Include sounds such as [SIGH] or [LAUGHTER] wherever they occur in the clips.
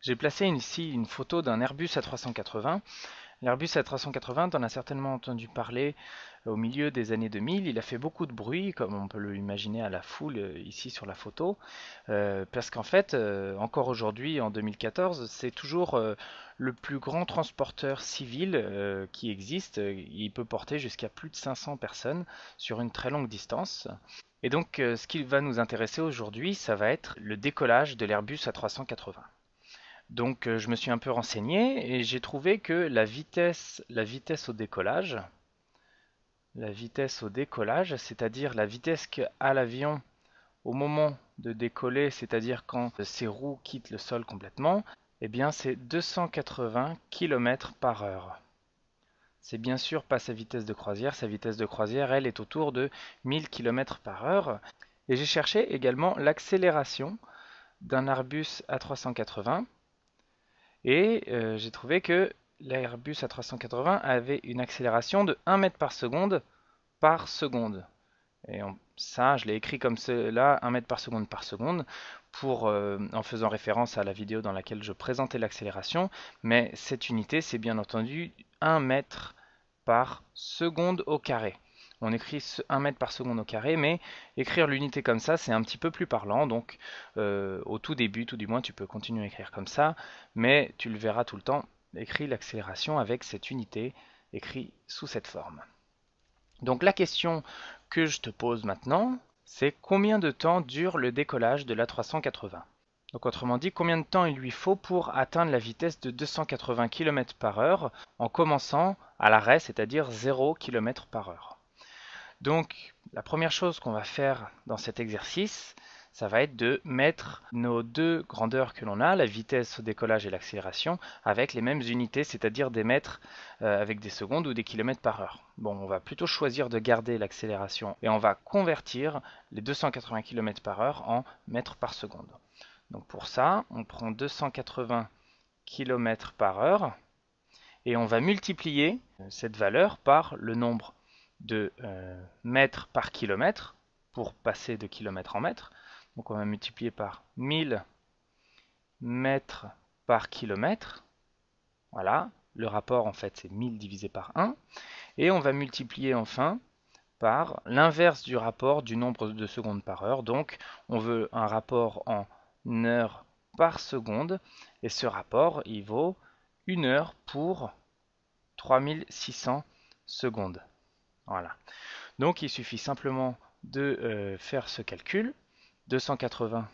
J'ai placé ici une photo d'un Airbus A380. L'Airbus A380, on a certainement entendu parler euh, au milieu des années 2000. Il a fait beaucoup de bruit, comme on peut l'imaginer à la foule euh, ici sur la photo, euh, parce qu'en fait, encore aujourd'hui, en 2014, c'est toujours le plus grand transporteur civil qui existe. Il peut porter jusqu'à plus de 500 personnes sur une très longue distance. Et donc, ce qui va nous intéresser aujourd'hui, ça va être le décollage de l'Airbus A380. Donc euh, je me suis un peu renseigné et j'ai trouvé que la vitesse, la vitesse au décollage, la vitesse au décollage, c'est-à-dire la vitesse qu'a l'avion au moment de décoller, c'est-à-dire quand ses roues quittent le sol complètement, eh bien c'est 280 km par heure. C'est bien sûr pas sa vitesse de croisière, sa vitesse de croisière elle est autour de 1000 km par heure. Et j'ai cherché également l'accélération d'un Arbus à 380 et euh, j'ai trouvé que l'Airbus A380 avait une accélération de 1 mètre par seconde par seconde. Et ça, je l'ai écrit comme cela, 1 mètre par seconde par seconde, euh, en faisant référence à la vidéo dans laquelle je présentais l'accélération. Mais cette unité, c'est bien entendu 1 mètre par seconde au carré on écrit 1 mètre par seconde au carré, mais écrire l'unité comme ça, c'est un petit peu plus parlant, donc euh, au tout début, tout du moins, tu peux continuer à écrire comme ça, mais tu le verras tout le temps, écris l'accélération avec cette unité écrit sous cette forme. Donc la question que je te pose maintenant, c'est combien de temps dure le décollage de l'A380 donc autrement dit, combien de temps il lui faut pour atteindre la vitesse de 280 km par heure en commençant à l'arrêt, c'est-à-dire 0 km par heure. Donc la première chose qu'on va faire dans cet exercice, ça va être de mettre nos deux grandeurs que l'on a, la vitesse au décollage et l'accélération, avec les mêmes unités, c'est-à-dire des mètres euh, avec des secondes ou des kilomètres par heure. Bon, on va plutôt choisir de garder l'accélération et on va convertir les 280 km par heure en mètres par seconde. Donc pour ça, on prend 280 km par heure et on va multiplier euh, cette valeur par le nombre de euh, mètres par kilomètre pour passer de kilomètre en mètre. Donc on va multiplier par 1000 mètres par kilomètre. Voilà, le rapport en fait c'est 1000 divisé par 1. Et on va multiplier enfin par l'inverse du rapport du nombre de secondes par heure. Donc on veut un rapport en heures par seconde. Et ce rapport, il vaut 1 heure pour 3600 secondes. Voilà. Donc il suffit simplement de euh, faire ce calcul. 280,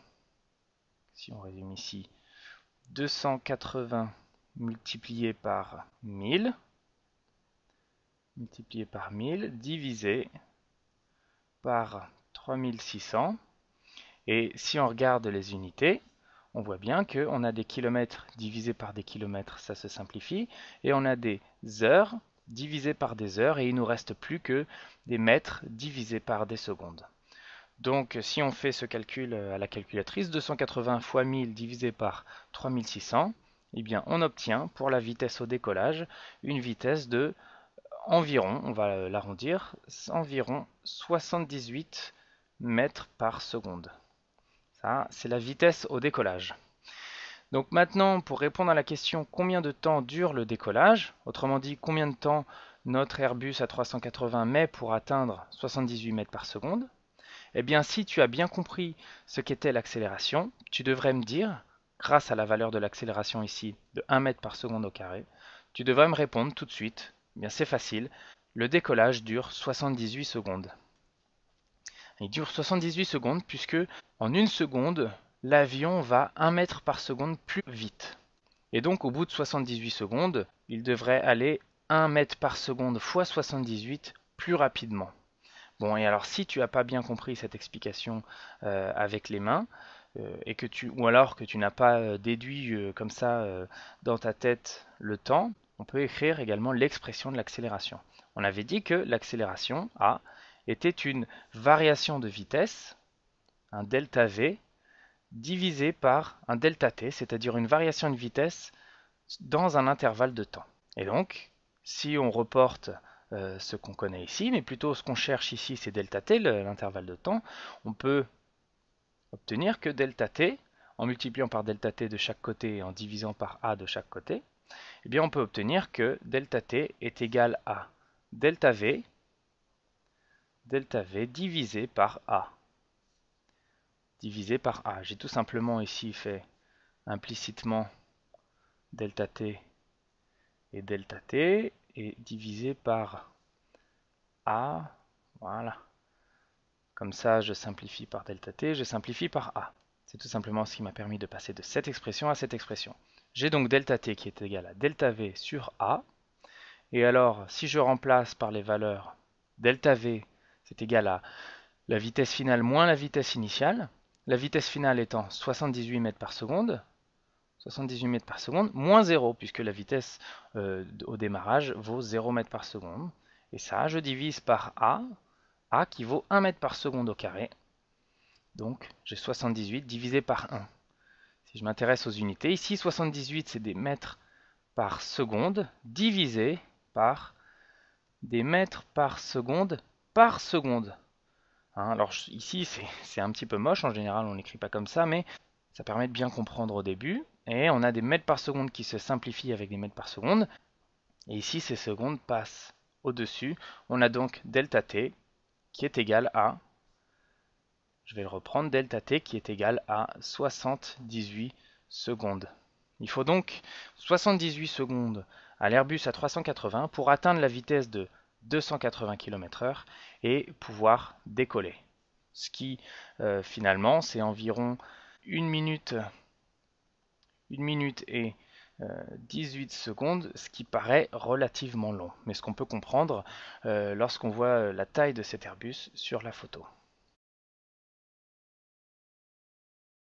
si on résume ici, 280 multiplié par 1000, multiplié par 1000, divisé par 3600. Et si on regarde les unités, on voit bien qu'on a des kilomètres divisés par des kilomètres, ça se simplifie, et on a des heures divisé par des heures et il nous reste plus que des mètres divisés par des secondes. Donc si on fait ce calcul euh, à la calculatrice, 280 fois 1000 divisé par 3600, eh bien on obtient pour la vitesse au décollage une vitesse de environ, on va l'arrondir, environ 78 mètres par seconde. Ça, c'est la vitesse au décollage. Donc maintenant, pour répondre à la question combien de temps dure le décollage, autrement dit combien de temps notre Airbus A380 met pour atteindre 78 mètres par seconde, eh bien si tu as bien compris ce qu'était l'accélération, tu devrais me dire, grâce à la valeur de l'accélération ici de 1 mètre par seconde au carré, tu devrais me répondre tout de suite, eh bien c'est facile, le décollage dure 78 secondes. Il dure 78 secondes puisque en une seconde, l'avion va 1 mètre par seconde plus vite. Et donc au bout de 78 secondes, il devrait aller 1 mètre par seconde fois 78 plus rapidement. Bon, et alors si tu n'as pas bien compris cette explication euh, avec les mains, euh, et que tu, ou alors que tu n'as pas euh, déduit comme ça dans ta tête le temps, on peut écrire également l'expression de l'accélération. On avait dit que l'accélération A était une variation de vitesse, un delta V, divisé par un delta t, c'est-à-dire une variation de vitesse dans un intervalle de temps. Et donc, si on reporte euh, ce qu'on connaît ici, mais plutôt ce qu'on cherche ici, c'est delta t, l'intervalle de temps, on peut obtenir que delta t, en multipliant par delta t de chaque côté et en divisant par a de chaque côté, eh bien on peut obtenir que delta t est égal à delta v, delta v divisé par a divisé par A. J'ai tout simplement ici fait implicitement delta T et delta T et divisé par A. Voilà. Comme ça, je simplifie par delta T, je simplifie par A. C'est tout simplement ce qui m'a permis de passer de cette expression à cette expression. J'ai donc delta t qui est égal à delta v sur a. Et alors, si je remplace par les valeurs delta v, c'est égal à la vitesse finale moins la vitesse initiale, la vitesse finale étant 78 mètres par seconde, 78 mètres par seconde, moins 0, puisque la vitesse euh, au démarrage vaut 0 mètres par seconde. Et ça, je divise par A, A qui vaut 1 mètre par seconde au carré. Donc, j'ai 78 divisé par 1. Si je m'intéresse aux unités, ici 78 c'est des mètres par seconde divisé par des mètres par seconde par seconde. Hein, alors ici, [LAUGHS] c'est un petit peu moche, en général on n'écrit pas comme ça, mais ça permet de bien comprendre au début. Et on a des mètres par seconde qui se simplifient avec des mètres par seconde. Et ici, ces secondes passent au-dessus. On a donc delta t qui est égal à, je vais le reprendre, delta t qui est égal à 78 secondes. Il faut donc 78 secondes à l'Airbus à 380 pour atteindre la vitesse de 280 km/h et pouvoir décoller. Ce qui euh, finalement c'est environ 1 minute, minute et 18 euh, secondes, ce qui paraît relativement long, mais ce qu'on peut comprendre euh, lorsqu'on voit la taille de cet Airbus sur la photo.